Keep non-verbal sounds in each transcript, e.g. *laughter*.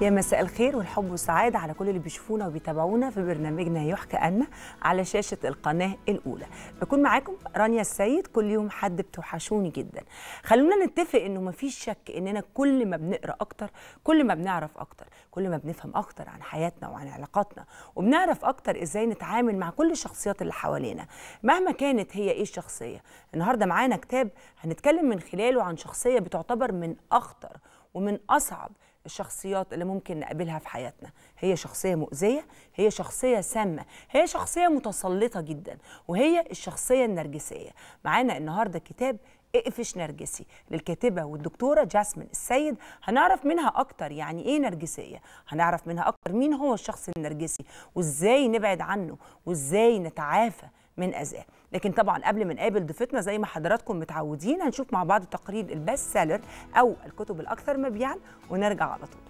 يا مساء الخير والحب والسعادة على كل اللي بيشوفونا وبيتابعونا في برنامجنا يحكى أن على شاشة القناة الأولى بكون معاكم رانيا السيد كل يوم حد بتوحشوني جدا خلونا نتفق إنه مفيش شك إننا كل ما بنقرأ أكتر كل ما بنعرف أكتر كل ما بنفهم أكتر عن حياتنا وعن علاقاتنا وبنعرف أكتر إزاي نتعامل مع كل الشخصيات اللي حوالينا مهما كانت هي إيه الشخصية النهاردة معانا كتاب هنتكلم من خلاله عن شخصية بتعتبر من أخطر ومن أصعب الشخصيات اللي ممكن نقابلها في حياتنا هي شخصية مؤذية هي شخصية سامة هي شخصية متسلطة جدا وهي الشخصية النرجسية معانا النهاردة كتاب اقفش نرجسي للكاتبة والدكتورة جاسمين السيد هنعرف منها أكتر يعني إيه نرجسية هنعرف منها أكتر مين هو الشخص النرجسي وإزاي نبعد عنه وإزاي نتعافى من أذاه لكن طبعا قبل ما نقابل ضيفتنا زي ما حضراتكم متعودين هنشوف مع بعض تقرير البست سيلر أو الكتب الأكثر مبيعا ونرجع على طول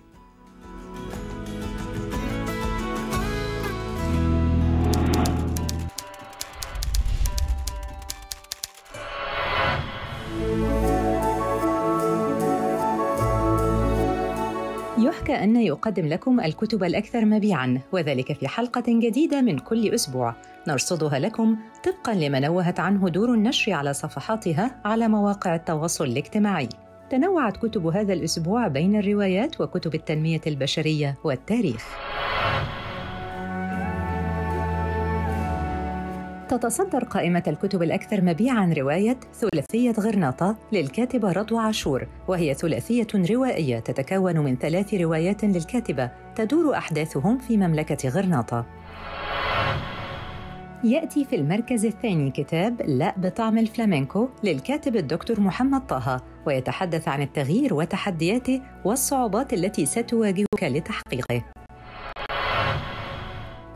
أن يقدم لكم الكتب الأكثر مبيعاً وذلك في حلقة جديدة من كل أسبوع نرصدها لكم طبقاً لما نوهت عنه دور النشر على صفحاتها على مواقع التواصل الاجتماعي. تنوعت كتب هذا الأسبوع بين الروايات وكتب التنمية البشرية والتاريخ. تتصدر قائمة الكتب الأكثر مبيعاً رواية ثلاثية غرناطة للكاتبة رضوى عاشور، وهي ثلاثية روائية تتكون من ثلاث روايات للكاتبة تدور أحداثهم في مملكة غرناطة. يأتي في المركز الثاني كتاب لا بطعم الفلامينكو للكاتب الدكتور محمد طه ويتحدث عن التغيير وتحدياته والصعوبات التي ستواجهك لتحقيقه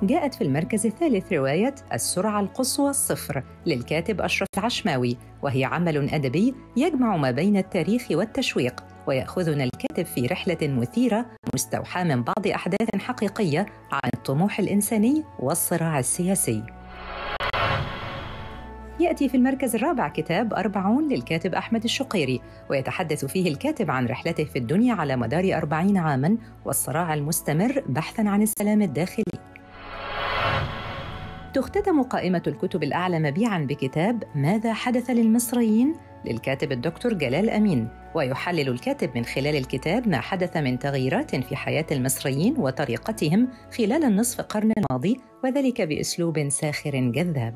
جاءت في المركز الثالث رواية السرعة القصوى الصفر للكاتب أشرف العشماوي وهي عمل أدبي يجمع ما بين التاريخ والتشويق ويأخذنا الكاتب في رحلة مثيرة مستوحاة من بعض أحداث حقيقية عن الطموح الإنساني والصراع السياسي يأتي في المركز الرابع كتاب أربعون للكاتب أحمد الشقيري ويتحدث فيه الكاتب عن رحلته في الدنيا على مدار أربعين عاماً والصراع المستمر بحثاً عن السلام الداخلي تختتم قائمة الكتب الأعلى مبيعاً بكتاب ماذا حدث للمصريين للكاتب الدكتور جلال أمين ويحلل الكاتب من خلال الكتاب ما حدث من تغييرات في حياة المصريين وطريقتهم خلال النصف قرن الماضي وذلك بأسلوب ساخر جذاب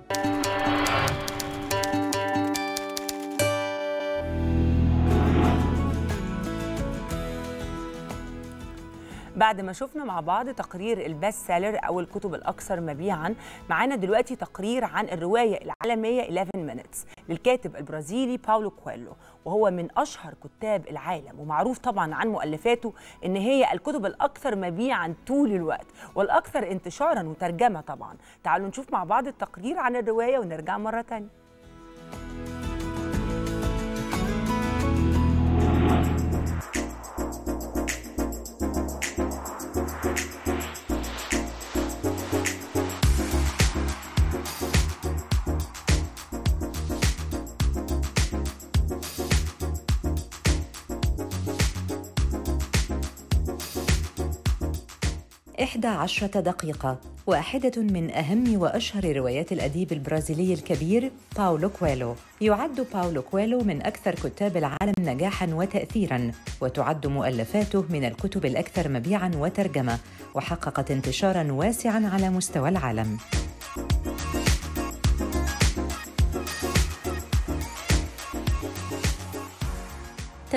بعد ما شفنا مع بعض تقرير البست سيلر او الكتب الاكثر مبيعا معانا دلوقتي تقرير عن الروايه العالميه 11 minutes للكاتب البرازيلي باولو كويلو وهو من اشهر كتاب العالم ومعروف طبعا عن مؤلفاته ان هي الكتب الاكثر مبيعا طول الوقت والاكثر انتشارا وترجمه طبعا تعالوا نشوف مع بعض التقرير عن الروايه ونرجع مره ثانيه إحدى عشرة دقيقة واحدة من أهم وأشهر روايات الأديب البرازيلي الكبير باولو كويلو يعد باولو كويلو من أكثر كتاب العالم نجاحاً وتأثيراً وتعد مؤلفاته من الكتب الأكثر مبيعاً وترجمة وحققت انتشاراً واسعاً على مستوى العالم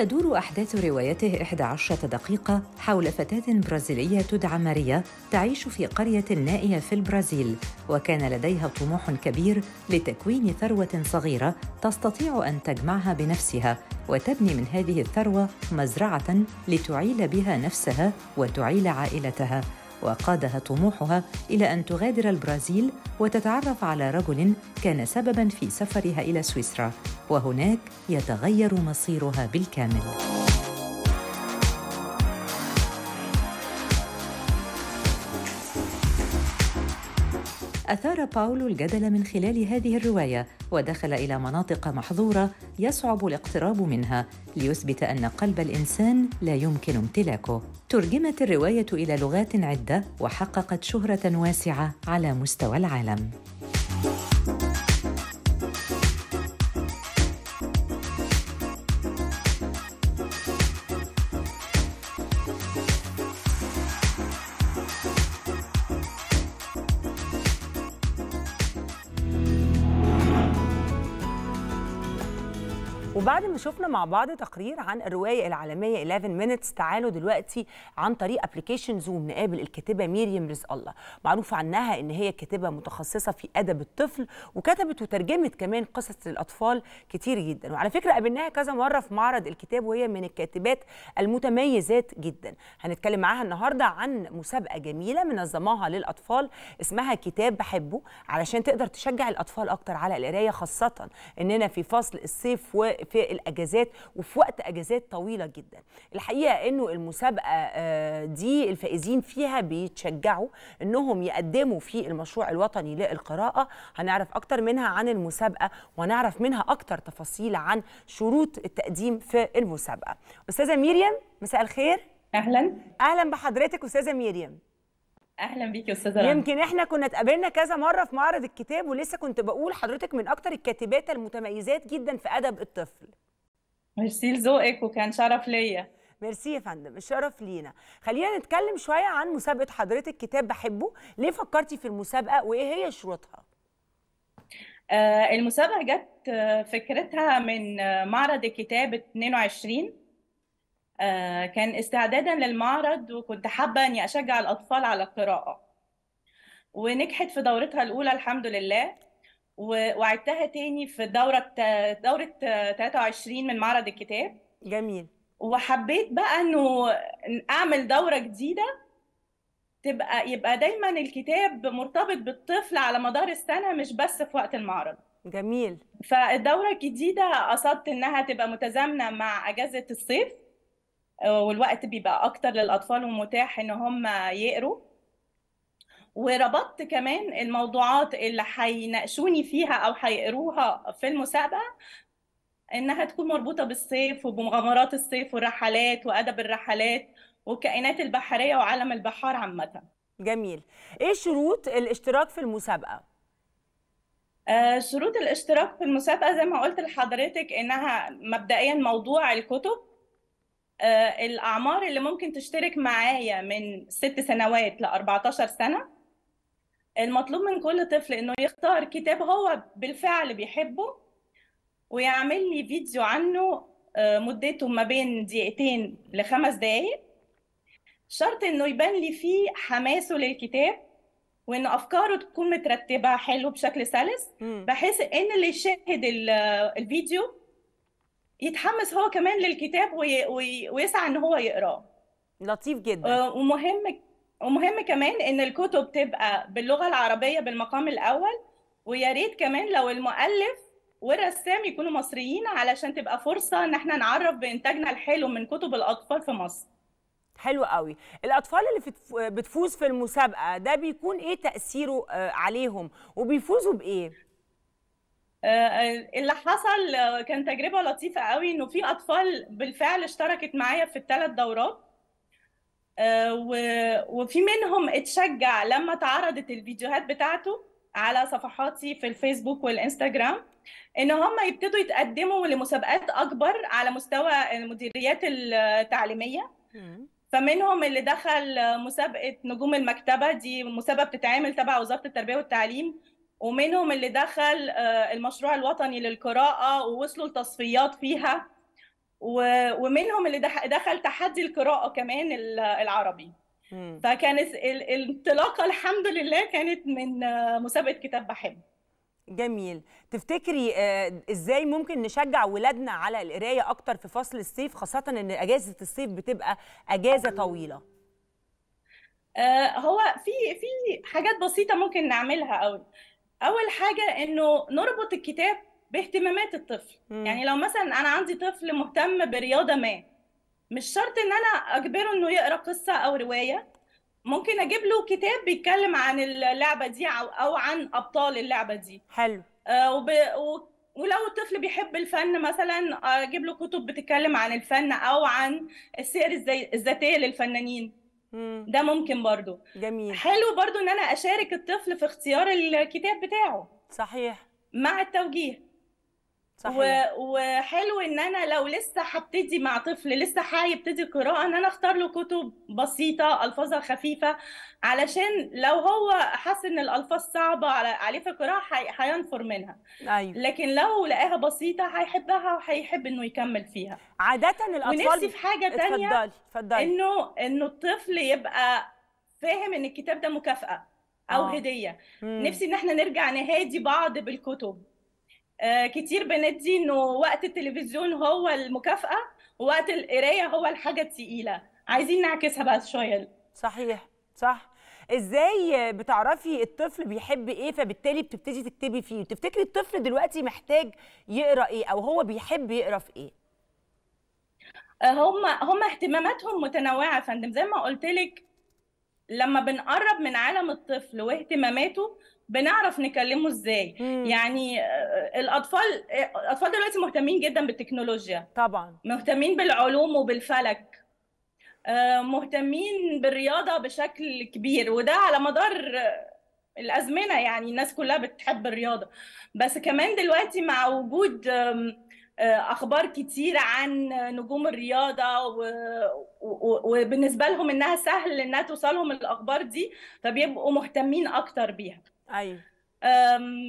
تدور أحداث روايته 11 دقيقة حول فتاة برازيلية تدعى ماريا تعيش في قرية نائية في البرازيل وكان لديها طموح كبير لتكوين ثروة صغيرة تستطيع أن تجمعها بنفسها وتبني من هذه الثروة مزرعة لتعيل بها نفسها وتعيل عائلتها وقادها طموحها إلى أن تغادر البرازيل وتتعرف على رجل كان سبباً في سفرها إلى سويسرا وهناك يتغير مصيرها بالكامل. أثار باولو الجدل من خلال هذه الرواية ودخل إلى مناطق محظورة يصعب الاقتراب منها ليثبت أن قلب الإنسان لا يمكن امتلاكه. ترجمت الرواية إلى لغات عدة وحققت شهرة واسعة على مستوى العالم. شفنا مع بعض تقرير عن الروايه العالميه 11 minutes تعالوا دلوقتي عن طريق ابلكيشن زوم نقابل الكاتبه ميريم رزق الله معروف عنها ان هي كاتبه متخصصه في ادب الطفل وكتبت وترجمت كمان قصص للاطفال كتير جدا وعلى فكره قابلناها كذا مره في معرض الكتاب وهي من الكاتبات المتميزات جدا هنتكلم معاها النهارده عن مسابقه جميله منظماها للاطفال اسمها كتاب بحبه علشان تقدر تشجع الاطفال اكتر على القرايه خاصه اننا في فصل الصيف وفي اجازات وفي وقت اجازات طويله جدا الحقيقه انه المسابقه آه، دي الفائزين فيها بيتشجعوا انهم يقدموا في المشروع الوطني للقراءه هنعرف اكتر منها عن المسابقه وهنعرف منها اكتر تفاصيل عن شروط التقديم في المسابقه استاذه مريم مساء الخير اهلا اهلا بحضرتك استاذه مريم اهلا بيك يا استاذه رنا يمكن احنا كنا اتقابلنا كذا مره في معرض الكتاب ولسه كنت بقول حضرتك من اكتر الكاتبات المتميزات جدا في ادب الطفل ميرسي لذوقك وكان شرف ليا ميرسي يا فندم الشرف لينا خلينا نتكلم شويه عن مسابقه حضرتك كتاب بحبه ليه فكرتي في المسابقه وايه هي شروطها آه، المسابقه جت آه، فكرتها من آه، معرض الكتاب 22 كان استعدادا للمعرض وكنت حابه اني اشجع الاطفال على القراءه ونجحت في دورتها الاولى الحمد لله وعدتها تاني في دورة دورة 23 من معرض الكتاب جميل وحبيت بقى انه اعمل دورة جديدة تبقى يبقى دايما الكتاب مرتبط بالطفل على مدار السنة مش بس في وقت المعرض جميل فالدورة الجديدة قصدت انها تبقى متزامنة مع اجازة الصيف والوقت بيبقى اكتر للاطفال ومتاح ان هم يقروا وربطت كمان الموضوعات اللي هيناقشوني فيها او هيقروها في المسابقه انها تكون مربوطه بالصيف وبمغامرات الصيف والرحلات وادب الرحلات والكائنات البحريه وعالم البحار عامه جميل ايه شروط الاشتراك في المسابقه آه شروط الاشتراك في المسابقه زي ما قلت لحضرتك انها مبدئيا موضوع الكتب آه الاعمار اللي ممكن تشترك معايا من ست سنوات ل 14 سنه المطلوب من كل طفل انه يختار كتاب هو بالفعل بيحبه ويعمل لي فيديو عنه آه، مدته ما بين دقيقتين لخمس دقايق شرط انه يبان لي فيه حماسه للكتاب وان افكاره تكون مترتبه حلو بشكل سلس بحيث ان اللي يشاهد آه، الفيديو يتحمس هو كمان للكتاب ويسعى ان هو يقراه لطيف جدا آه، ومهم ومهم كمان ان الكتب تبقى باللغه العربيه بالمقام الاول ويا ريت كمان لو المؤلف والرسام يكونوا مصريين علشان تبقى فرصه ان احنا نعرف بانتاجنا الحلو من كتب الاطفال في مصر حلو قوي الاطفال اللي بتفوز في المسابقه ده بيكون ايه تاثيره آه، عليهم وبيفوزوا بايه آه، آه، اللي حصل كان تجربه لطيفه قوي انه في اطفال بالفعل اشتركت معايا في الثلاث دورات آه، وفي منهم اتشجع لما تعرضت الفيديوهات بتاعته على صفحاتي في الفيسبوك والانستجرام ان هم يبتدوا يتقدموا لمسابقات اكبر على مستوى المديريات التعليميه فمنهم اللي دخل مسابقه نجوم المكتبه دي مسابقه بتتعمل تبع وزاره التربيه والتعليم ومنهم اللي دخل آه، المشروع الوطني للقراءه ووصلوا لتصفيات فيها ومنهم اللي دخل تحدي القراءه كمان العربي فكانت الانطلاقه الحمد لله كانت من مسابقه كتاب بحب جميل تفتكري آه، ازاي ممكن نشجع ولادنا على القرايه اكتر في فصل الصيف خاصه ان اجازه الصيف بتبقى اجازه طويله آه، هو في في حاجات بسيطه ممكن نعملها قوي اول حاجه انه نربط الكتاب باهتمامات الطفل مم. يعني لو مثلا انا عندي طفل مهتم برياضه ما مش شرط ان انا اجبره انه يقرا قصه او روايه ممكن اجيب له كتاب بيتكلم عن اللعبه دي او او عن ابطال اللعبه دي حلو آه وب... و... ولو الطفل بيحب الفن مثلا اجيب له كتب بتتكلم عن الفن او عن السير الذاتيه للفنانين مم. ده ممكن برضو جميل حلو برضو ان انا اشارك الطفل في اختيار الكتاب بتاعه صحيح مع التوجيه صحيح. وحلو ان انا لو لسه هبتدي مع طفل لسه هيبتدي قراءه ان انا اختار له كتب بسيطه الفاظها خفيفه علشان لو هو حس ان الالفاظ صعبه عليه في القراءه هينفر منها أيوة. لكن لو لقاها بسيطه هيحبها وهيحب انه يكمل فيها عاده الاطفال ونفسي في حاجه ثانيه اتفضلي اتفضلي انه انه الطفل يبقى فاهم ان الكتاب ده مكافاه او آه. هديه مم. نفسي ان احنا نرجع نهادي بعض بالكتب آه، كتير بندي انه وقت التلفزيون هو المكافاه ووقت القرايه هو الحاجه الثقيله عايزين نعكسها بقى شويه صحيح صح ازاي بتعرفي الطفل بيحب ايه فبالتالي بتبتدي تكتبي فيه تفتكري الطفل دلوقتي محتاج يقرا ايه او هو بيحب يقرا في ايه آه، هم هم اهتماماتهم متنوعه يا فندم زي ما قلت لك لما بنقرب من عالم الطفل واهتماماته بنعرف نكلمه ازاي مم. يعني آه، الاطفال آه، الاطفال دلوقتي مهتمين جدا بالتكنولوجيا طبعا مهتمين بالعلوم وبالفلك آه، مهتمين بالرياضه بشكل كبير وده على مدار الازمنه يعني الناس كلها بتحب الرياضه بس كمان دلوقتي مع وجود اخبار كتير عن نجوم الرياضه وبالنسبه لهم انها سهل انها توصلهم الاخبار دي فبيبقوا مهتمين اكتر بيها ايوه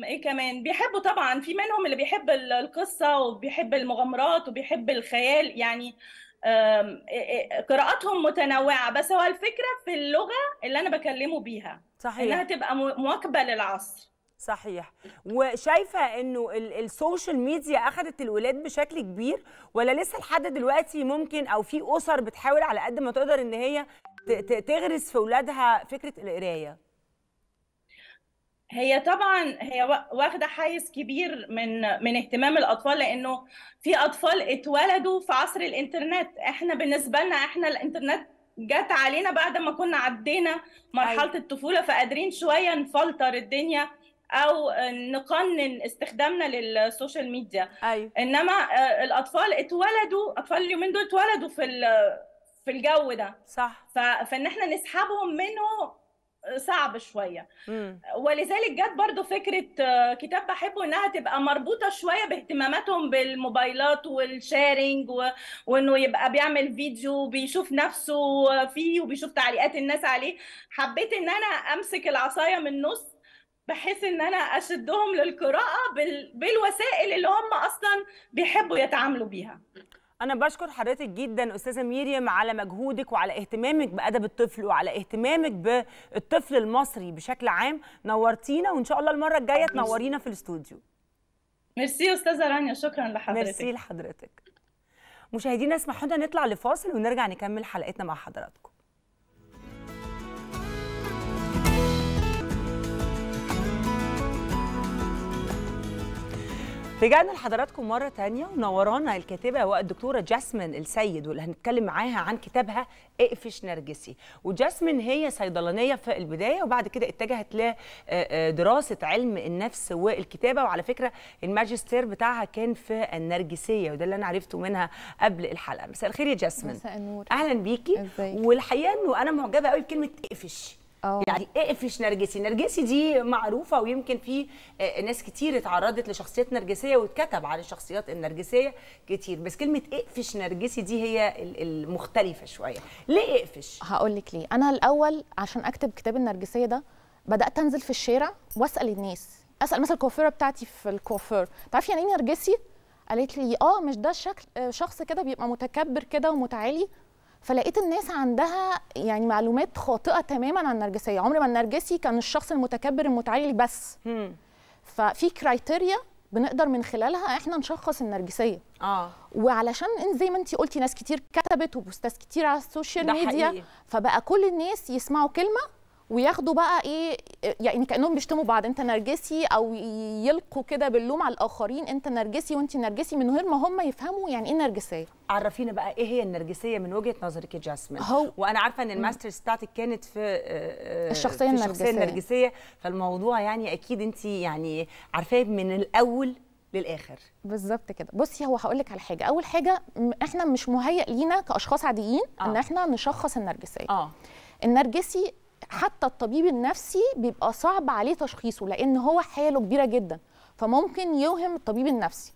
ايه كمان بيحبوا طبعا في منهم اللي بيحب القصه وبيحب المغامرات وبيحب الخيال يعني قراءاتهم متنوعه بس هو الفكره في اللغه اللي انا بكلمه بيها صحيح انها تبقى مواكبه للعصر صحيح وشايفه انه السوشيال ميديا اخذت الولاد بشكل كبير ولا لسه لحد دلوقتي ممكن او في اسر بتحاول على قد ما تقدر ان هي تغرس في اولادها فكره القرايه هي طبعا هي واخده حيز كبير من من اهتمام الاطفال لانه في اطفال اتولدوا في عصر الانترنت احنا بالنسبه لنا احنا الانترنت جت علينا بعد ما كنا عدينا مرحله أيوة. الطفوله فقادرين شويه نفلتر الدنيا او نقنن استخدامنا للسوشيال ميديا أيوة. انما آه، الاطفال اتولدوا اطفال اليومين دول اتولدوا في في الجو ده صح فان احنا نسحبهم منه صعب شويه ولذلك جت برضو فكره آه، كتاب بحبه انها تبقى مربوطه شويه باهتماماتهم بالموبايلات والشيرنج و... وانه يبقى بيعمل فيديو بيشوف نفسه فيه وبيشوف تعليقات الناس عليه حبيت ان انا امسك العصايه من النص بحيث ان انا اشدهم للقراءه بال... بالوسائل اللي هم اصلا بيحبوا يتعاملوا بيها أنا بشكر حضرتك جدا أستاذة ميريم على مجهودك وعلى اهتمامك بأدب الطفل وعلى اهتمامك بالطفل المصري بشكل عام نورتينا وإن شاء الله المرة الجاية تنورينا في الاستوديو ميرسي أستاذة رانيا شكرا لحضرتك ميرسي لحضرتك مشاهدينا اسمحوا لنا نطلع لفاصل ونرجع نكمل حلقتنا مع حضراتكم رجعنا لحضراتكم مرة تانية ونورانا الكاتبة والدكتورة جاسمين السيد واللي هنتكلم معاها عن كتابها اقفش نرجسي وجاسمين هي صيدلانية في البداية وبعد كده اتجهت لدراسة آه، آه، علم النفس والكتابة وعلى فكرة الماجستير بتاعها كان في النرجسية وده اللي أنا عرفته منها قبل الحلقة مساء الخير يا جاسمين مساء النور أهلا بيكي والحقيقة أنه أنا معجبة قوي بكلمة اقفش أوه. يعني اقفش نرجسي نرجسي دي معروفه ويمكن في آه، ناس كتير اتعرضت لشخصيات نرجسيه واتكتب على الشخصيات النرجسيه كتير بس كلمه اقفش نرجسي دي هي المختلفه شويه ليه اقفش هقول لك ليه انا الاول عشان اكتب كتاب النرجسيه ده بدات انزل في الشارع واسال الناس اسال مثلا الكوافيره بتاعتي في الكوافير تعرفي يعني ايه نرجسي قالت لي اه مش ده شكل آه، شخص كده بيبقى متكبر كده ومتعالي فلقيت الناس عندها يعني معلومات خاطئه تماما عن النرجسيه عمر ما النرجسي كان الشخص المتكبر المتعالي بس ففي كرايتيريا بنقدر من خلالها احنا نشخص النرجسيه اه وعلشان زي ما انت قلتي ناس كتير كتبت وبوستات كتير على السوشيال ميديا حقيقي. فبقى كل الناس يسمعوا كلمه وياخدوا بقى ايه يعني كانهم بيشتموا بعض انت نرجسي او يلقوا كده باللوم على الاخرين انت نرجسي وانت نرجسي من غير ما هم يفهموا يعني ايه نرجسيه عرفينا بقى ايه هي النرجسيه من وجهه نظرك يا جاسمين هو وانا عارفه ان الماسترز بتاعتك كانت في آه، آه، الشخصيه في النرجسيه النرجسيه فالموضوع يعني اكيد انت يعني عارفاه من الاول للاخر بالظبط كده بصي هو هقول لك على حاجه اول حاجه احنا مش مهيئ لينا كاشخاص عاديين آه. ان احنا نشخص النرجسيه اه النرجسي حتى الطبيب النفسي بيبقى صعب عليه تشخيصه لان هو حاله كبيره جدا فممكن يوهم الطبيب النفسي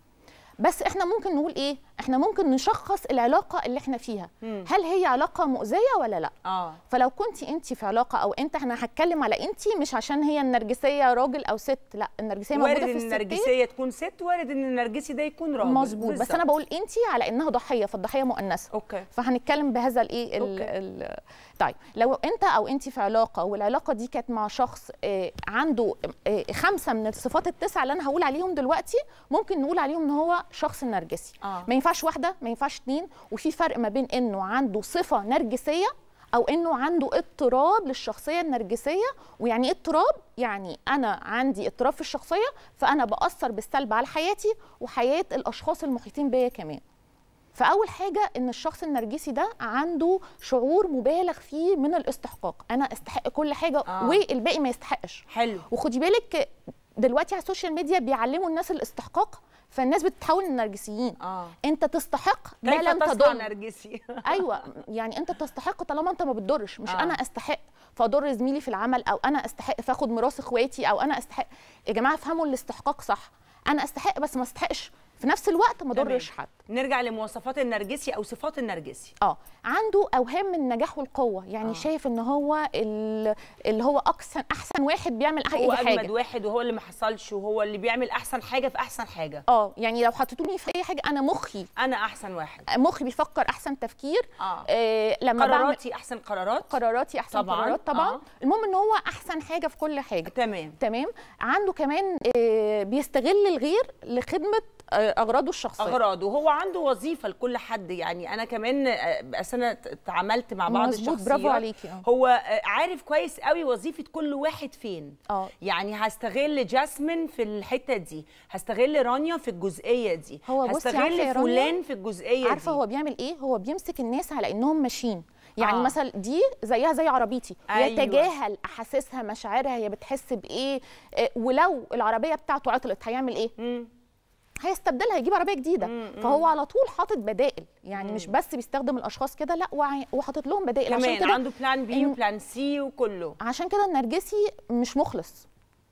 بس احنا ممكن نقول ايه احنا ممكن نشخص العلاقه اللي احنا فيها مم. هل هي علاقه مؤذيه ولا لا آه. فلو كنت انت في علاقه او انت انا هتكلم على انت مش عشان هي النرجسيه راجل او ست لا النرجسيه موجوده في الست وارد النرجسيه تكون ست وارد ان النرجسي ده يكون راجل مظبوط بس انا بقول انت على انها ضحيه فالضحيه مؤنثه اوكي فهنتكلم بهذا الايه ال... طيب لو انت او انت في علاقه والعلاقه دي كانت مع شخص اه عنده اه خمسه من الصفات التسعه اللي انا هقول عليهم دلوقتي ممكن نقول عليهم ان هو شخص نرجسي آه. ينفعش واحده ما ينفعش اتنين وفي فرق ما بين انه عنده صفه نرجسيه او انه عنده اضطراب للشخصيه النرجسيه ويعني اضطراب يعني انا عندي اضطراب في الشخصيه فانا باثر بالسلب على حياتي وحياه الاشخاص المحيطين بيا كمان فاول حاجه ان الشخص النرجسي ده عنده شعور مبالغ فيه من الاستحقاق انا استحق كل حاجه آه. والباقي ما يستحقش حلو وخدي بالك دلوقتي على السوشيال ميديا بيعلموا الناس الاستحقاق فالناس بتتحول لنرجسيين آه. انت تستحق ما لم تضر نرجسي *laughs* ايوه يعني انت تستحق طالما انت ما بتضرش مش آه. انا استحق فاضر زميلي في العمل او انا استحق فاخد ميراث اخواتي او انا استحق يا جماعه افهموا الاستحقاق صح انا استحق بس ما استحقش في نفس الوقت ما ضرش حد نرجع لمواصفات النرجسي او صفات النرجسي اه عنده اوهام من النجاح والقوه يعني آه. شايف ان هو اللي هو احسن احسن واحد بيعمل اي حاجه هو اجمد واحد وهو اللي ما حصلش وهو اللي بيعمل احسن حاجه في احسن حاجه اه يعني لو حطيتوني في اي حاجه انا مخي انا احسن واحد مخي بيفكر احسن تفكير اه, آه لما قراراتي احسن قرارات قراراتي احسن طبعًا. قرارات طبعا آه. المهم ان هو احسن حاجه في كل حاجه تمام تمام عنده كمان آه بيستغل الغير لخدمه آه اغراضه الشخصيه اغراضه هو عنده وظيفه لكل حد يعني انا كمان بس آه، انا اتعاملت مع بعض الشخصيات برافو عليكي آه. هو آه، عارف كويس قوي وظيفه كل واحد فين أوه. يعني هستغل جاسمين في الحته دي هستغل رانيا في الجزئيه دي هو هستغل فلان في الجزئيه دي عارفه هو بيعمل ايه هو بيمسك الناس على انهم ماشيين يعني آه. مثلا دي زيها زي عربيتي أيوة. يتجاهل احاسيسها مشاعرها هي بتحس بايه ولو العربيه بتاعته عطلت هيعمل ايه مم. هيستبدلها هيجيب عربيه جديده مم. فهو على طول حاطط بدائل يعني مم. مش بس بيستخدم الاشخاص كده لا وحاطط لهم بدائل عشان كده عنده بلان بي وبلان سي وكله عشان كده النرجسي مش مخلص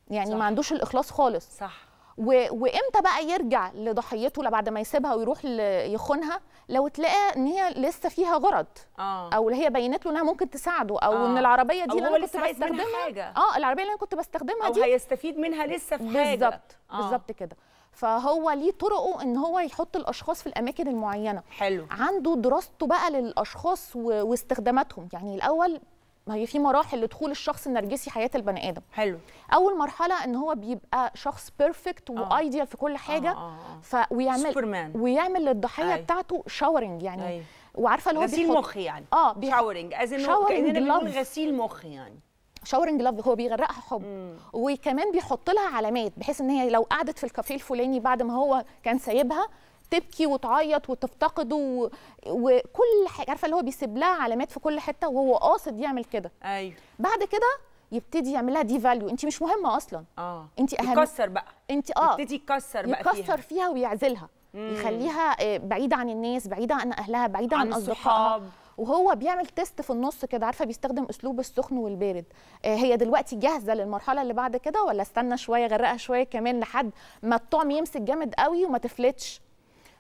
يعني صح. ما عندوش الاخلاص خالص صح و... وامتى بقى يرجع لضحيته بعد ما يسيبها ويروح يخونها لو تلاقى ان هي لسه فيها غرض آه. او هي بينت له انها ممكن تساعده او آه. ان العربيه دي اللي انا كنت بستخدمها حاجة. اه العربيه اللي انا كنت بستخدمها أو دي هيستفيد منها لسه في حاجه بالظبط آه. بالظبط كده فهو ليه طرقه ان هو يحط الاشخاص في الاماكن المعينه حلو عنده دراسته بقى للاشخاص واستخداماتهم يعني الاول ما هي في مراحل لدخول الشخص النرجسي حياه البني ادم حلو اول مرحله ان هو بيبقى شخص بيرفكت وايديال آه. في كل حاجه آه آه آه. ف ويعمل سوبرمان. ويعمل للضحيه أي. بتاعته شاورنج يعني أي. وعارفه اللي هو غسيل مخ يعني اه شاورنج از ان كاننا بنقول غسيل مخ يعني شاورنج لاف هو بيغرقها حب مم. وكمان بيحط لها علامات بحيث ان هي لو قعدت في الكافيه الفلاني بعد ما هو كان سايبها تبكي وتعيط وتفتقده وكل حاجه عارفه اللي هو بيسيب لها علامات في كل حته وهو قاصد يعمل كده ايوه بعد كده يبتدي يعملها دي فاليو انت مش مهمه اصلا اه انت اهم يكسر بقى انت اه يبتدي يكسر بقى يكسر فيها, فيها ويعزلها مم. يخليها آه، بعيده عن الناس بعيده عن اهلها بعيده عن, عن اصدقائها وهو بيعمل تيست في النص كده عارفه بيستخدم اسلوب السخن والبارد آه، هي دلوقتي جاهزه للمرحله اللي بعد كده ولا استنى شويه غرقها شويه كمان لحد ما الطعم يمسك جامد قوي وما تفلتش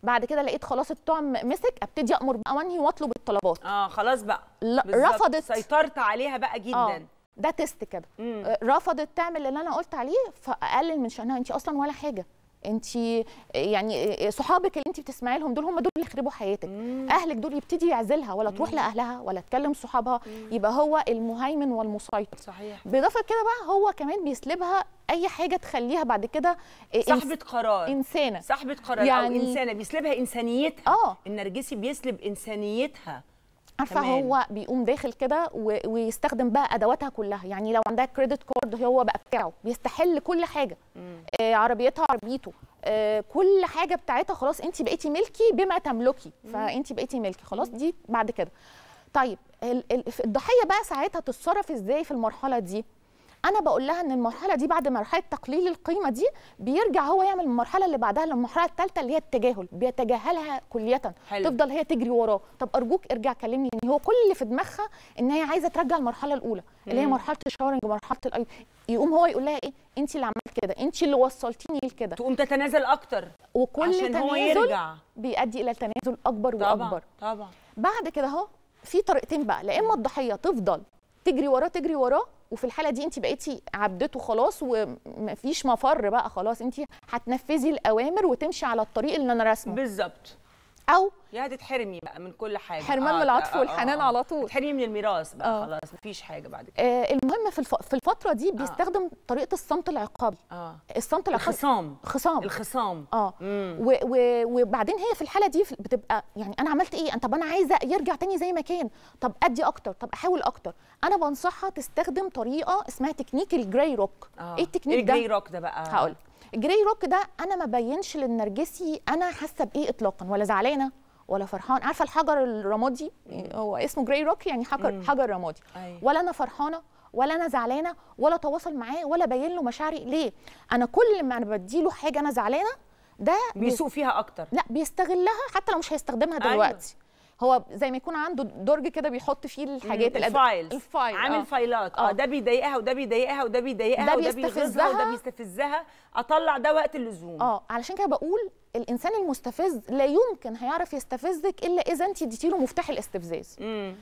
بعد كده لقيت خلاص الطعم مسك ابتدي امر وانهي واطلب الطلبات اه خلاص بقى رفضت سيطرت عليها بقى آه، جدا آه. ده تيست كده آه، رفضت تعمل اللي انا قلت عليه فاقلل من شانها انت اصلا ولا حاجه انت يعني صحابك اللي انت بتسمعي لهم دول هم دول اللي يخربوا حياتك مم. اهلك دول يبتدي يعزلها ولا تروح مم. لاهلها ولا تكلم صحابها مم. يبقى هو المهيمن والمسيطر صحيح بالاضافه كده بقى هو كمان بيسلبها اي حاجه تخليها بعد كده صاحبه قرار انسانه صاحبه قرار يعني او انسانه بيسلبها انسانيتها اه النرجسي بيسلب انسانيتها عارفه هو بيقوم داخل كده ويستخدم بقى ادواتها كلها يعني لو عندها كريدت كارد هو بقى بتاعه بيستحل كل حاجه مم. آه عربيتها عربيته آه كل حاجه بتاعتها خلاص انت بقيتي ملكي بما تملكي فانت بقيتي ملكي خلاص دي بعد كده طيب الضحيه بقى ساعتها تتصرف ازاي في المرحله دي انا بقول لها ان المرحله دي بعد مرحله تقليل القيمه دي بيرجع هو يعمل المرحله اللي بعدها للمرحله الثالثه اللي هي التجاهل بيتجاهلها كليا تفضل هي تجري وراه طب ارجوك ارجع كلمني ان يعني هو كل اللي في دماغها ان هي عايزه ترجع المرحله الاولى مم. اللي هي مرحله الشاورنج مرحله الاي يقوم هو يقول لها ايه انت اللي عملت كده انت اللي وصلتيني لكده تقوم تتنازل اكتر وكل عشان تنازل هو يرجع. بيؤدي الى تنازل اكبر واكبر طبعا طبعا بعد كده اهو في طريقتين بقى لا اما الضحيه تفضل تجري وراه تجري وراه وفي الحاله دي انت بقيتي عبدته خلاص ومفيش مفر بقى خلاص انت هتنفذي الاوامر وتمشي على الطريق اللي انا راسمه بالظبط او يا تتحرمي بقى من كل حاجه حرمان آه، من آه العطف آه والحنان آه على طول تتحرمي من الميراث بقى آه. خلاص مفيش حاجه بعد كده آه المهم في في الفتره دي آه. بيستخدم آه. طريقه الصمت العقابي آه. الصمت العقابي الخصام خصام الخصام اه و... و... وبعدين هي في الحاله دي بتبقى يعني انا عملت ايه طب انا عايزه يرجع تاني زي ما كان طب ادي اكتر طب احاول اكتر انا بنصحها تستخدم طريقه اسمها تكنيك الجراي روك آه. ايه التكنيك إيه ده الجراي روك ده بقى هقول جراي روك ده انا ما بينش للنرجسي انا حاسه بايه اطلاقا ولا زعلانه ولا فرحان عارفه الحجر الرمادي هو اسمه جراي روك يعني حجر حجر رمادي أيوة. ولا انا فرحانه ولا انا زعلانه ولا تواصل معاه ولا باين له مشاعري ليه انا كل ما انا بديله حاجه انا زعلانه ده بيسوق فيها اكتر لا بيستغلها حتى لو مش هيستخدمها أيوة. دلوقتي هو زي ما يكون عنده درج كده بيحط فيه الحاجات الفايل الفايل عامل آه. فايلات آه. اه ده بيضايقها وده بيضايقها وده بيضايقها وده بيستفزها وده بيستفزها اطلع ده وقت اللزوم اه علشان كده بقول الانسان المستفز لا يمكن هيعرف يستفزك الا اذا انت اديتي له مفتاح الاستفزاز مم.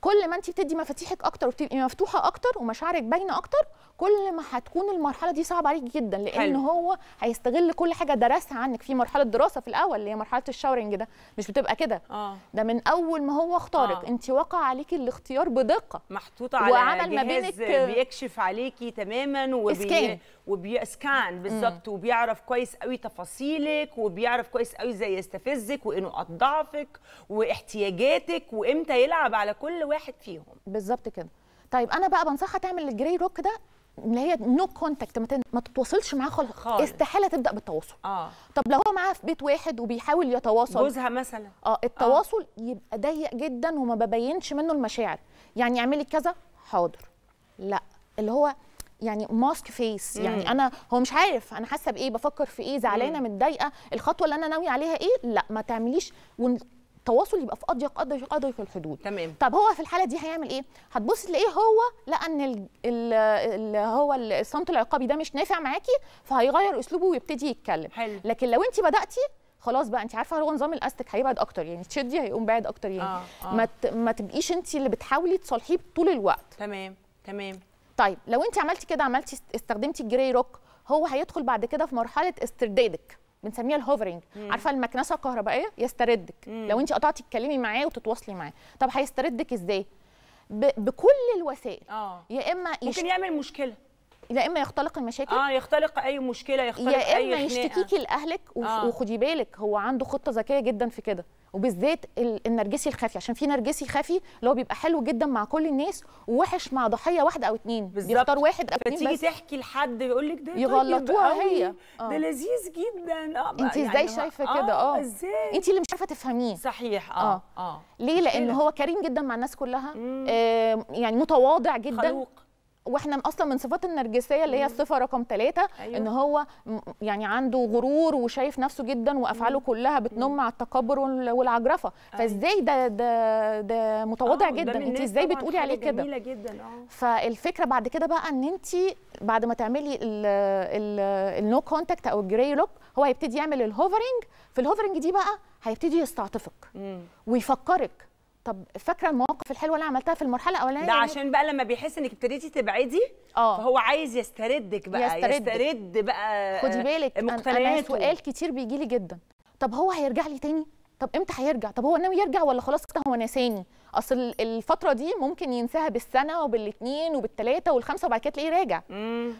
كل ما انت بتدي مفاتيحك اكتر وبتبقي مفتوحه اكتر ومشاعرك باينه اكتر كل ما هتكون المرحله دي صعبه عليك جدا لان حلو. هو هيستغل كل حاجه درسها عنك في مرحله دراسه في الاول اللي هي مرحله الشاورنج ده مش بتبقى كده آه. ده من اول ما هو اختارك آه. انت وقع عليكي الاختيار بدقه محطوطه على وعمل ما بينك بيكشف عليكي تماما وبي... وبيسكان بالظبط وبيعرف كويس قوي تفاصيلك وبيعرف كويس قوي ازاي يستفزك وايه نقاط ضعفك واحتياجاتك وامتى يلعب على كل واحد فيهم بالظبط كده طيب انا بقى بنصحها تعمل الجري روك ده اللي هي نو كونتاكت ما تتواصلش معاه خالص استحاله تبدا بالتواصل اه طب لو هو معاها في بيت واحد وبيحاول يتواصل جوزها مثلا اه, آه. التواصل آه. يبقى ضيق جدا وما ببينش منه المشاعر يعني اعملي كذا حاضر لا اللي هو يعني ماسك فيس يعني انا هو مش عارف انا حاسه بايه بفكر في ايه زعلانه متضايقه الخطوه اللي انا ناوي عليها ايه لا ما تعمليش والتواصل يبقى في اضيق اضيق اضيق الحدود تمام طب هو في الحاله دي هيعمل ايه هتبص تلاقيه هو لقى ان اللي هو الصمت العقابي ده مش نافع معاكي فهيغير اسلوبه ويبتدي يتكلم حلو. لكن لو انت بداتي خلاص بقى انت عارفه هو نظام الاستك هيبعد اكتر يعني تشدي هيقوم بعد اكتر يعني آه آه. ما ما تبقيش انت اللي بتحاولي تصالحيه طول الوقت تمام تمام طيب لو انت عملتي كده عملتي استخدمتي الجري روك هو هيدخل بعد كده في مرحله استردادك بنسميها الهوفرنج عارفه المكنسه الكهربائيه يستردك مم. لو انت قطعتي تتكلمي معاه وتتواصلي معاه طب هيستردك ازاي بكل الوسائل اه يا اما يش... ممكن يعمل مشكله لا اما يختلق المشاكل اه يختلق اي مشكله يختلق يا اما يشتكيكي لاهلك آه. وخدي بالك هو عنده خطه ذكيه جدا في كده وبالذات النرجسي الخفي عشان في نرجسي خفي اللي هو بيبقى حلو جدا مع كل الناس ووحش مع ضحيه واحده او اتنين بالظبط بيختار واحد او اتنين فتيجي تحكي لحد يقول لك ده طيب يغلطوها طيب هي آه. ده لذيذ جدا اه انت يعني ازاي يعني شايفه آه كده اه ازاي انت اللي مش عارفه تفهميه صحيح اه اه, آه. ليه لان هو كريم جدا مع الناس كلها آه يعني متواضع جدا خلوق. واحنا اصلا من صفات النرجسيه اللي هي الصفه رقم ثلاثة أيوة. ان هو يعني عنده غرور وشايف نفسه جدا وافعاله كلها بتنم على التكبر والعجرفه أيوه. فازاي ده ده ده متواضع آه، جدا انت ازاي بتقولي عليه كده جميله جدا اه فالفكره بعد كده بقى ان انت بعد ما تعملي النو كونتاكت او الجراي لوك هو هيبتدي يعمل الهوفرنج في الهوفرنج دي بقى هيبتدي يستعطفك ويفكرك طب فاكره المواقف الحلوه اللي عملتها في المرحله الاولانيه ده عشان بقى لما بيحس انك ابتديتي تبعدي اه فهو عايز يستردك بقى يسترد, يسترد بقى خدي بالك انا سوال كتير بيجي لي جدا طب هو هيرجع لي تاني طب امتى هيرجع طب هو ناوي يرجع ولا خلاص كده هو نساني اصل الفتره دي ممكن ينساها بالسنه وبالاثنين وبالثلاثه والخمسه وبعد كده تلاقيه راجع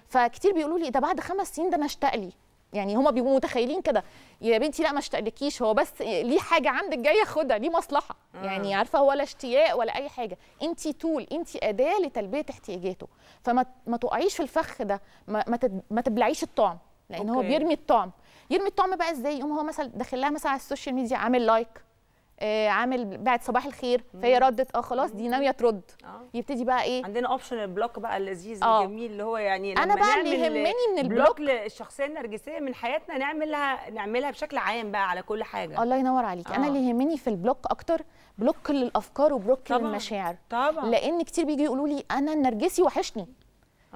فكتير بيقولوا لي ده بعد خمس سنين ده انا اشتاق لي يعني هما بيبقوا متخيلين كده يا بنتي لا ما اشتقلكيش هو بس ليه حاجه عندك جايه خدها ليه مصلحه يعني عارفه ولا اشتياق ولا اي حاجه انت طول انت اداه لتلبيه احتياجاته فما ما تقعيش في الفخ ده ما ما, ما تبلعيش الطعم لان أوكي. هو بيرمي الطعم يرمي الطعم بقى ازاي يقوم هو مثلا داخل لها مثلا على السوشيال ميديا عامل لايك آه عامل بعت صباح الخير فهي ردت اه خلاص دي ناويه ترد آه. يبتدي بقى ايه عندنا اوبشن البلوك بقى اللذيذ آه. الجميل اللي هو يعني لما انا بقى اللي يهمني من البلوك للشخصيه النرجسيه من حياتنا نعملها نعملها بشكل عام بقى على كل حاجه الله ينور عليك آه. انا اللي يهمني في البلوك اكتر بلوك للافكار وبلوك طبعًا. للمشاعر طبعا لان كتير بيجي يقولوا لي انا النرجسي وحشني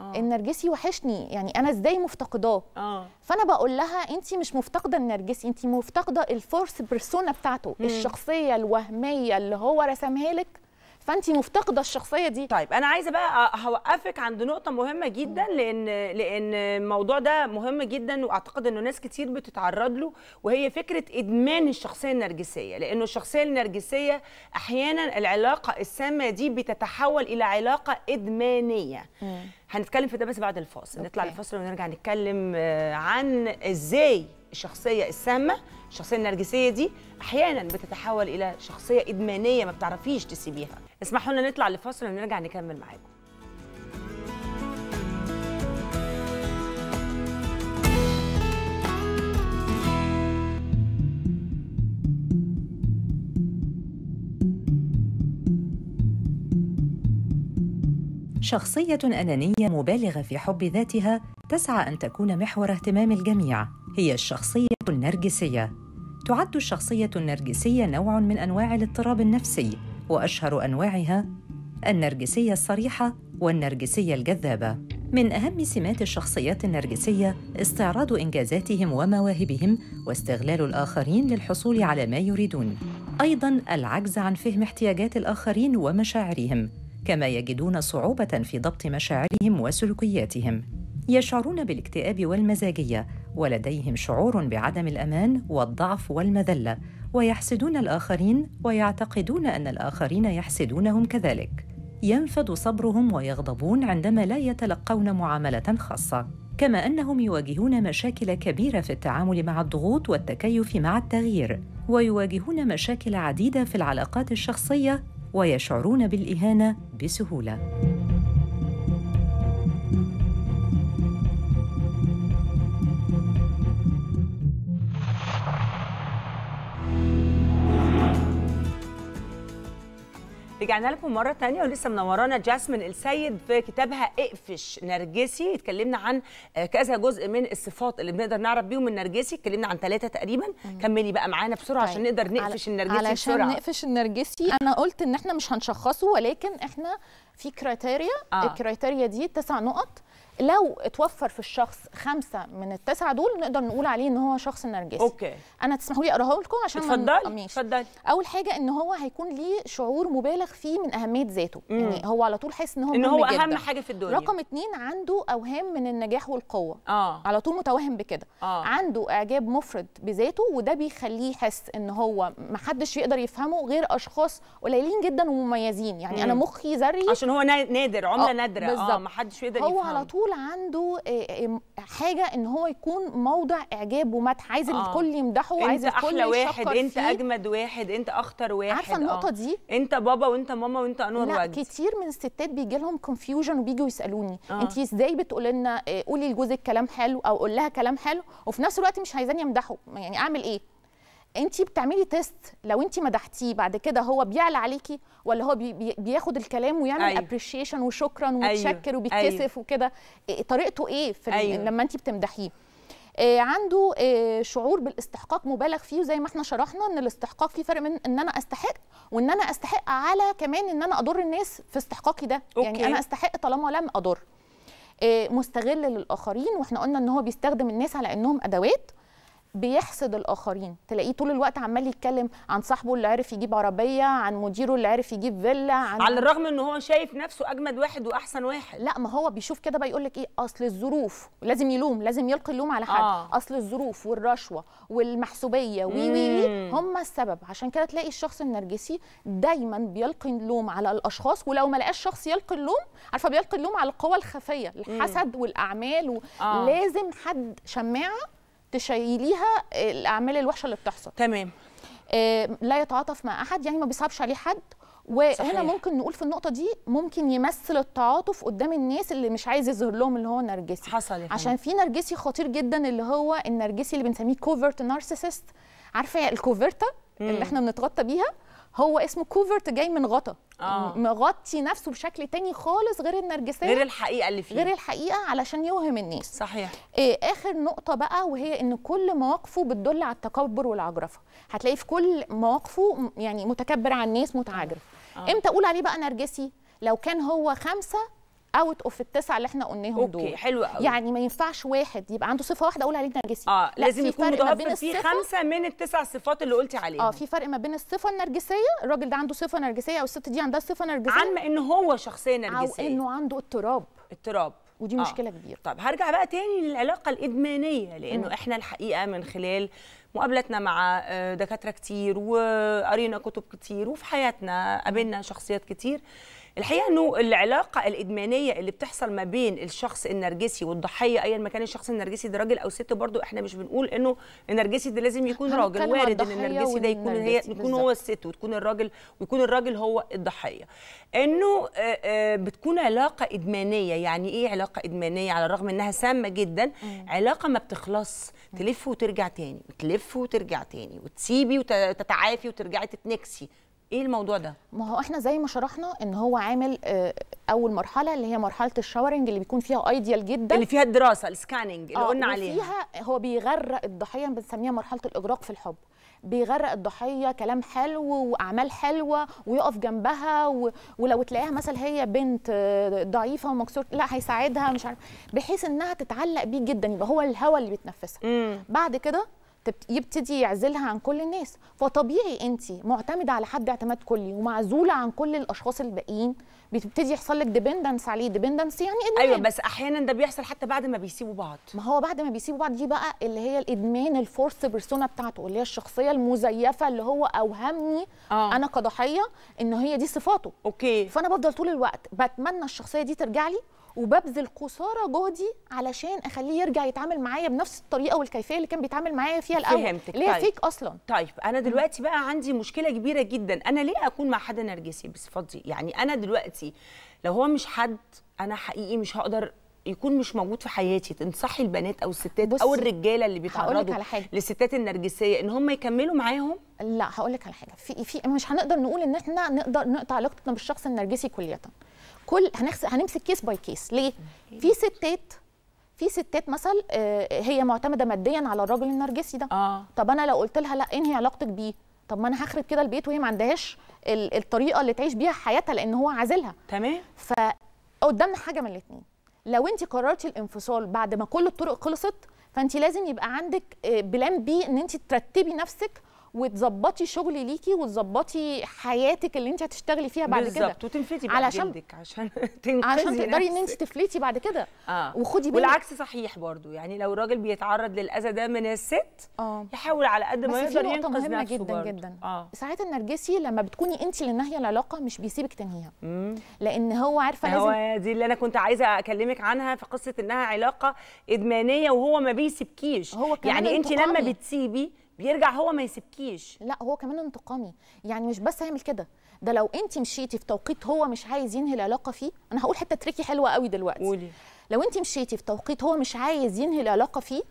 آه. النرجسي وحشني يعني انا ازاي مفتقداه آه. فانا بقول لها انت مش مفتقده النرجسي انت مفتقده الفورس بيرسونا بتاعته مم. الشخصيه الوهميه اللي هو رسمها لك فانت مفتقده الشخصيه دي طيب انا عايزه بقى هوقفك عند نقطه مهمه جدا لان لان الموضوع ده مهم جدا واعتقد انه ناس كتير بتتعرض له وهي فكره ادمان الشخصيه النرجسيه لانه الشخصيه النرجسيه احيانا العلاقه السامه دي بتتحول الى علاقه ادمانيه هنتكلم في ده بس بعد الفاصل أوكي. نطلع الفاصل ونرجع نتكلم آه، عن ازاي الشخصيه السامه الشخصيه النرجسيه دي احيانا بتتحول الى شخصيه ادمانيه ما بتعرفيش تسيبيها اسمحوا لنا نطلع لفاصل ونرجع نكمل معاكم شخصية أنانية مبالغة في حب ذاتها تسعى أن تكون محور اهتمام الجميع هي الشخصية النرجسية تعد الشخصية النرجسية نوع من أنواع الاضطراب النفسي وأشهر أنواعها النرجسية الصريحة والنرجسية الجذابة. من أهم سمات الشخصيات النرجسية استعراض إنجازاتهم ومواهبهم واستغلال الآخرين للحصول على ما يريدون. أيضاً العجز عن فهم احتياجات الآخرين ومشاعرهم، كما يجدون صعوبة في ضبط مشاعرهم وسلوكياتهم. يشعرون بالاكتئاب والمزاجيه ولديهم شعور بعدم الامان والضعف والمذله ويحسدون الاخرين ويعتقدون ان الاخرين يحسدونهم كذلك ينفد صبرهم ويغضبون عندما لا يتلقون معامله خاصه كما انهم يواجهون مشاكل كبيره في التعامل مع الضغوط والتكيف مع التغيير ويواجهون مشاكل عديده في العلاقات الشخصيه ويشعرون بالاهانه بسهوله رجعنا لكم مره ثانيه ولسه منورانا جاسمين السيد في كتابها اقفش نرجسي اتكلمنا عن آه، كذا جزء من الصفات اللي بنقدر نعرف بيهم النرجسي اتكلمنا عن ثلاثه تقريبا كملي بقى معانا بسرعه طيب. عشان نقدر نقفش النرجسي علشان بسرعه علشان نقفش النرجسي انا قلت ان احنا مش هنشخصه ولكن احنا في كريتيريا آه. الكريتيريا دي تسع نقط لو اتوفر في الشخص خمسه من التسعه دول نقدر نقول عليه ان هو شخص نرجسي اوكي انا تسمحوا لي اقراها لكم عشان اتفضلي اتفضلي اول حاجه ان هو هيكون ليه شعور مبالغ فيه من اهميه ذاته مم. يعني هو على طول حاسس ان هو ان هو اهم حاجه في الدنيا رقم اثنين عنده اوهام من النجاح والقوه آه. على طول متوهم بكده آه. عنده اعجاب مفرط بذاته وده بيخليه يحس ان هو محدش يقدر يفهمه غير اشخاص قليلين جدا ومميزين يعني مم. انا مخي ذري عشان هو نادر عمله آه. نادره بالزبط. اه محدش يقدر يفهمه هو على طول الرجل عنده آه، آه، حاجه ان هو يكون موضع اعجاب ومدح عايز آه. الكل يمدحه وعايز الكل احلى واحد انت فيه. اجمد واحد انت اخطر واحد عارفه آه. النقطه آه. دي انت بابا وانت ماما وانت انور لا وجد. كتير من الستات بيجي لهم كونفيوجن وبيجوا يسالوني آه. انت ازاي بتقولي لنا قولي لجوزك كلام حلو او قول لها كلام حلو وفي نفس الوقت مش عايزاني امدحه يعني اعمل ايه انت بتعملي تيست لو انت مدحتيه بعد كده هو بيعلى عليكي ولا هو بياخد الكلام ويعمل أيوه. ابريشيشن وشكرا أيوه. ويتشكر أيوه. وبيتكسف أيوه. وكده إيه، طريقته ايه في أيوه. لما انت بتمدحيه إيه، عنده إيه، شعور بالاستحقاق مبالغ فيه وزي ما احنا شرحنا ان الاستحقاق فيه فرق من ان انا استحق وان انا استحق على كمان ان انا اضر الناس في استحقاقي ده يعني أوكي. يعني انا استحق طالما لم اضر مستغل للاخرين واحنا قلنا ان هو بيستخدم الناس على انهم ادوات بيحسد الاخرين تلاقيه طول الوقت عمال يتكلم عن صاحبه اللي عرف يجيب عربيه عن مديره اللي عرف يجيب فيلا عن على الرغم ان هو شايف نفسه اجمد واحد واحسن واحد لا ما هو بيشوف كده بقى يقول لك ايه اصل الظروف لازم يلوم لازم يلقي اللوم على حد آه. اصل الظروف والرشوه والمحسوبيه وي وي وي هم السبب عشان كده تلاقي الشخص النرجسي دايما بيلقي اللوم على الاشخاص ولو ما لقاش شخص يلقي اللوم عارفه بيلقي اللوم على القوى الخفيه الحسد والاعمال و... آه. لازم حد شماعه تشيليها الاعمال الوحشه اللي بتحصل تمام آه، لا يتعاطف مع احد يعني ما بيصعبش عليه حد وهنا صحيح. ممكن نقول في النقطه دي ممكن يمثل التعاطف قدام الناس اللي مش عايز يظهر لهم اللي هو نرجسي حصل عشان في نرجسي خطير جدا اللي هو النرجسي اللي بنسميه كوفرت نارسيسست عارفه الكوفرتا اللي احنا بنتغطى بيها هو اسمه كوفرت جاي من غطا آه. مغطي نفسه بشكل تاني خالص غير النرجسيه غير الحقيقه اللي فيه غير الحقيقه علشان يوهم الناس صحيح إيه اخر نقطه بقى وهي ان كل مواقفه بتدل على التكبر والعجرفه هتلاقيه في كل مواقفه يعني متكبر على الناس متعجرف آه. امتى اقول عليه بقى نرجسي لو كان هو خمسة اوت اوف التسعه اللي احنا قلناهم دول اوكي حلو قوي يعني ما ينفعش واحد يبقى عنده صفه واحده اقول عليه نرجسي اه لا لازم يكون متوفر في خمسه من التسع صفات اللي قلتي عليها اه في فرق ما بين الصفه النرجسيه الراجل ده عنده صفه نرجسيه او الست دي عندها صفه نرجسيه عن ما ان هو شخصيه نرجسيه او انه عنده اضطراب اضطراب ودي آه. مشكله كبيره طب هرجع بقى تاني للعلاقه الادمانيه لانه م. احنا الحقيقه من خلال مقابلاتنا مع آه، دكاتره كتير وقرينا كتب كتير وفي حياتنا قابلنا شخصيات كتير الحقيقه انه العلاقه الادمانيه اللي بتحصل ما بين الشخص النرجسي والضحيه ايا ما كان الشخص النرجسي ده راجل او ست برضو احنا مش بنقول انه النرجسي ده لازم يكون راجل وارد ان النرجسي ده يكون هي يكون هو الست وتكون الراجل ويكون الراجل هو الضحيه انه آه، آه، بتكون علاقه ادمانيه يعني ايه علاقه ادمانيه على الرغم انها سامه جدا علاقه ما بتخلص تلف وترجع تاني وتلف وترجع تاني وتسيبي وتتعافي وترجعي تتنكسي ايه الموضوع ده ما هو احنا زي ما شرحنا ان هو عامل آه، اول مرحله اللي هي مرحله الشاورنج اللي بيكون فيها ايديال جدا اللي فيها الدراسه السكاننج اللي آه، قلنا عليها فيها هو بيغرق الضحيه بنسميها مرحله الاغراق في الحب بيغرق الضحيه كلام حلو واعمال حلوه ويقف جنبها و... ولو تلاقيها مثلا هي بنت آه، ضعيفه ومكسور لا هيساعدها مش عارف بحيث انها تتعلق بيه جدا يبقى هو الهوى اللي بيتنفسها بعد كده يبتدي يعزلها عن كل الناس فطبيعي انت معتمده على حد اعتماد كلي ومعزوله عن كل الاشخاص الباقيين بتبتدي يحصل لك ديبندنس عليه ديبندنس يعني ادمان ايوه بس احيانا ده بيحصل حتى بعد ما بيسيبوا بعض ما هو بعد ما بيسيبوا بعض دي بقى اللي هي الادمان الفورس بيرسونا بتاعته اللي هي الشخصيه المزيفه اللي هو اوهمني آه. انا كضحيه ان هي دي صفاته اوكي فانا بفضل طول الوقت بتمنى الشخصيه دي ترجع لي وببذل قصارى جهدي علشان اخليه يرجع يتعامل معايا بنفس الطريقه والكيفيه اللي كان بيتعامل معايا فيها الاول فهمتك ليه طيب. فيك اصلا طيب انا دلوقتي بقى عندي مشكله كبيره جدا انا ليه اكون مع حد نرجسي بس فضي يعني انا دلوقتي لو هو مش حد انا حقيقي مش هقدر يكون مش موجود في حياتي تنصحي البنات او الستات او الرجاله اللي بيتعرضوا للستات النرجسيه ان هم يكملوا معاهم لا هقول لك على حاجه في في مش هنقدر نقول ان احنا نقدر نقطع علاقتنا بالشخص النرجسي كليا كل هنخس... هنمسك كيس باي كيس ليه في ستات في ستات مثلا آه، هي معتمده ماديا على الراجل النرجسي ده آه. طب انا لو قلت لها لا انهي إيه علاقتك بيه طب ما انا هخرب كده البيت وهي ما عندهاش الطريقه اللي تعيش بيها حياتها لان هو عازلها تمام فقدامنا حاجه من الاثنين لو انت قررتي الانفصال بعد ما كل الطرق خلصت فانت لازم يبقى عندك بلان آه، بي ان انت ترتبي نفسك وتظبطي شغلي ليكي وتظبطي حياتك اللي انت هتشتغلي فيها بعد كده بالظبط وتنفلتي بقى علشان جلدك عشان *laughs* تنقذي عشان تقدري ان انت تفلتي بعد كده آه. وخدي بالك والعكس صحيح برضو يعني لو الراجل بيتعرض للأذى ده من الست آه. يحاول على قد ما يقدر ينقذ نفسه جدا برضو. جدا آه. ساعات النرجسي لما بتكوني انت اللي ناهيه العلاقه مش بيسيبك تنهيها لان هو عارفه لازم هو دي اللي انا كنت عايزه اكلمك عنها في قصه انها علاقه ادمانيه وهو ما بيسيبكيش هو يعني انت لما بتسيبي بيرجع هو ما يسيبكيش لا هو كمان انتقامي يعني مش بس هيعمل كده ده لو انت مشيتي في توقيت هو مش عايز ينهي العلاقه فيه انا هقول حته تريكي حلوه قوي دلوقتي قولي لو انت مشيتي في توقيت هو مش عايز ينهي العلاقه فيه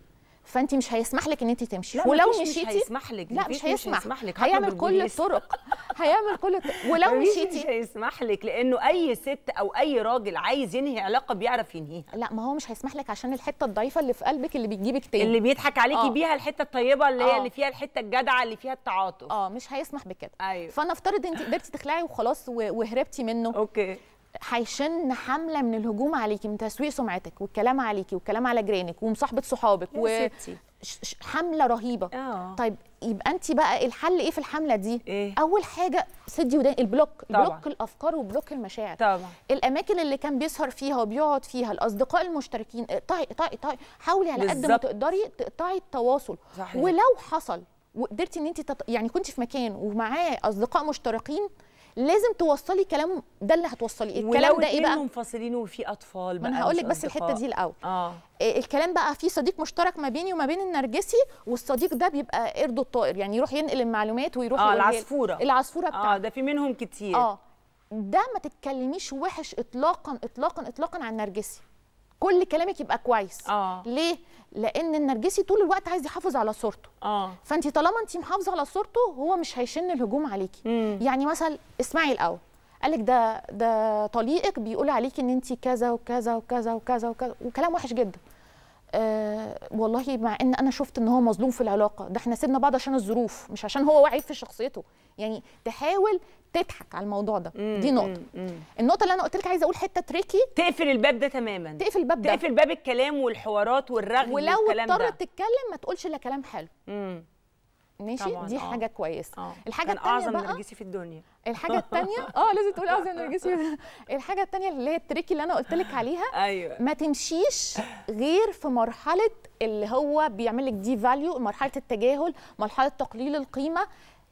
فانت مش هيسمح لك ان انت تمشي لا ولو مش مشيتي مش هيسمح لك لا مش هيسمح, هيسمح لك هيعمل كل الطرق هيعمل كل ولو مشيتي مش هيسمح لك لانه اي ست او اي راجل عايز ينهي علاقه بيعرف ينهيها لا ما هو مش هيسمح لك عشان الحته الضعيفه اللي في قلبك اللي بتجيبك تاني اللي بيضحك عليكي آه. بيها الحته الطيبه اللي هي آه. اللي فيها الحته الجدعه اللي فيها التعاطف اه مش هيسمح بكده أيوه. فانا افترض انت قدرتي تخلعي وخلاص وهربتي منه اوكي هيشن حمله من الهجوم عليكي من تسويق سمعتك والكلام عليكي والكلام على جيرانك ومصاحبه صحابك و... حمله رهيبه أوه. طيب يبقى انت بقى الحل ايه في الحمله دي إيه؟ اول حاجه سدي ودان البلوك طبعًا. بلوك الافكار وبلوك المشاعر طبعا. الاماكن اللي كان بيسهر فيها وبيقعد فيها الاصدقاء المشتركين اقطعي آه، اقطعي اقطعي حاولي على قد ما تقدري تقطعي التواصل صحيح. ولو حصل وقدرتي ان انت تط... يعني كنت في مكان ومعاه اصدقاء مشتركين لازم توصلي كلام ده اللي هتوصلي الكلام ده ايه بقى منفصلين وفي اطفال بقى انا هقول لك بس الحته دي الاول آه. آه. الكلام بقى في صديق مشترك ما بيني وما بين النرجسي والصديق ده بيبقى قرده الطائر يعني يروح ينقل المعلومات ويروح آه العصفوره العصفوره بتاعه اه ده في منهم كتير اه ده ما تتكلميش وحش اطلاقا اطلاقا اطلاقا عن نرجسي كل كلامك يبقى كويس آه. ليه لان النرجسي طول الوقت عايز يحافظ على صورته آه. فانت طالما انت محافظه على صورته هو مش هيشن الهجوم عليكي يعني مثلا اسمعي الاول قالك ده ده طليقك بيقول عليكي ان انت كذا وكذا وكذا وكذا وكذا وكلام وحش جدا آه والله مع ان انا شفت ان هو مظلوم في العلاقه ده احنا سيبنا بعض عشان الظروف مش عشان هو واعي في شخصيته يعني تحاول تضحك على الموضوع ده مم دي نقطه مم النقطه اللي انا قلت لك عايزه اقول حته تريكي تقفل الباب ده تماما تقفل الباب ده تقفل باب الكلام والحوارات والرغي ولو اضطرت تتكلم ما تقولش الا كلام حلو مم. ماشي دي آه. حاجه كويسه آه. الحاجه الثانيه *laughs* آه، اعظم نرجسي في الدنيا الحاجه الثانيه اه لازم تقول اعظم نرجسي الحاجه الثانيه اللي هي التريكي اللي انا قلت لك عليها *laughs* ايوه ما تمشيش غير في مرحله اللي هو بيعمل لك دي فاليو مرحله التجاهل مرحله تقليل القيمه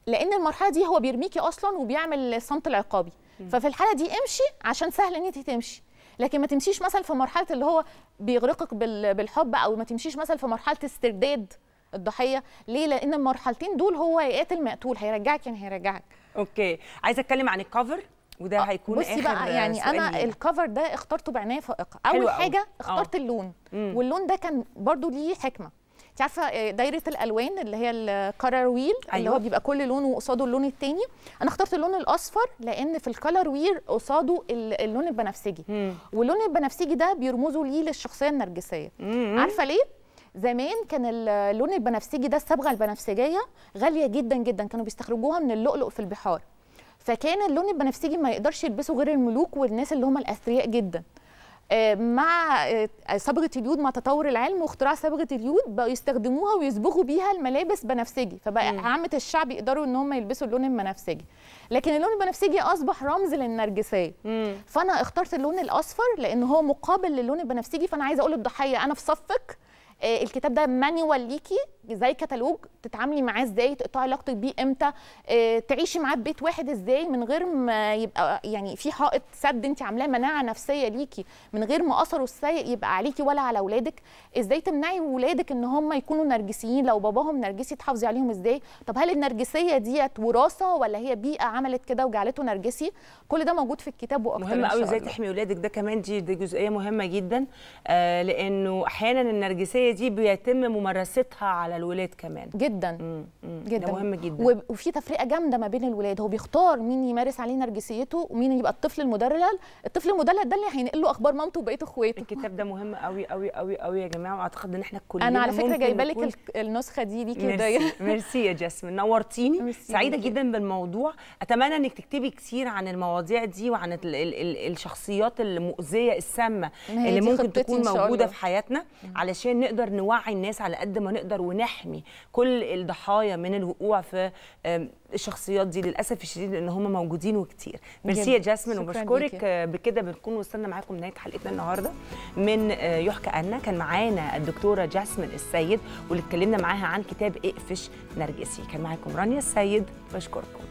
لان المرحله دي هو بيرميكي اصلا وبيعمل الصمت العقابي ففي الحاله دي امشي عشان سهل ان انت تمشي لكن ما تمشيش مثلا في مرحله اللي هو بيغرقك بالحب او ما تمشيش مثلا في مرحله استرداد الضحيه ليه لان المرحلتين دول هو يقاتل مقتول هيرجعك يعني هيرجعك اوكي عايزه اتكلم عن الكفر وده آه، هيكون بصي اخر بقى يعني انا الكفر ده اخترته بعنايه فائقه اول حاجه آه. اخترت أوه. اللون مم. واللون ده كان برضو ليه حكمه انت عارفه آه، دايره الالوان اللي هي الكلر ويل أيوة. اللي هو أيوه. بيبقى كل لون وقصاده اللون التاني انا اخترت اللون الاصفر لان في الكلر ويل قصاده اللون البنفسجي واللون البنفسجي ده بيرمزوا ليه للشخصيه النرجسيه عارفه ليه زمان كان اللون البنفسجي ده الصبغه البنفسجيه غاليه جدا جدا كانوا بيستخرجوها من اللؤلؤ في البحار فكان اللون البنفسجي ما يقدرش يلبسه غير الملوك والناس اللي هم الاثرياء جدا آه، مع آه، صبغه اليود مع تطور العلم واختراع صبغه اليود بقوا يستخدموها ويصبغوا بيها الملابس بنفسجي فبقى عامه الشعب يقدروا ان هم يلبسوا اللون البنفسجي لكن اللون البنفسجي اصبح رمز للنرجسيه فانا اخترت اللون الاصفر لان هو مقابل للون البنفسجي فانا عايزه اقول للضحيه انا في صفك آه، الكتاب ده مانيوال ليكي زي كتالوج تتعاملي معاه ازاي تقطعي علاقتك بيه امتى اه تعيشي معاه بيت واحد ازاي من غير ما يبقى يعني في حائط سد انت عاملاه مناعه نفسيه ليكي من غير ما اثره السيء يبقى عليكي ولا على اولادك ازاي تمنعي ولادك ان هم يكونوا نرجسيين لو باباهم نرجسي تحافظي عليهم ازاي طب هل النرجسيه ديت وراثه ولا هي بيئه عملت كده وجعلته نرجسي كل ده موجود في الكتاب واكتر مهم قوي ازاي تحمي اولادك ده كمان دي دي جزئيه مهمه جدا آه لانه احيانا النرجسيه دي بيتم ممارستها على الولاد كمان جدا مم. مم. جدا ده مهم جدا وفي تفرقه جامده ما بين الولاد هو بيختار مين يمارس عليه نرجسيته ومين يبقى الطفل المدلل الطفل المدلل ده اللي هينقل له اخبار مامته وبقيه اخواته الكتاب ده مهم قوي قوي قوي قوي يا جماعه واعتقد ان احنا كلنا انا على فكره جايبه لك النسخه دي ليكي ميرسي *laughs* ميرسي يا جاسمين نورتيني سعيده جدا بالموضوع اتمنى انك تكتبي كتير عن المواضيع دي وعن الـ الـ الـ الشخصيات المؤذيه السامه اللي ممكن تكون موجوده في حياتنا علشان نقدر نوعي الناس على قد ما نقدر ونعمل نحمي كل الضحايا من الوقوع في الشخصيات دي للاسف الشديد لان هم موجودين وكتير ميرسي يا جاسمين وبشكرك بكده بنكون وصلنا معاكم نهايه حلقتنا النهارده من آه، يحكى ان كان معانا الدكتوره جاسمين السيد واللي اتكلمنا معاها عن كتاب اقفش نرجسي كان معاكم رانيا السيد بشكركم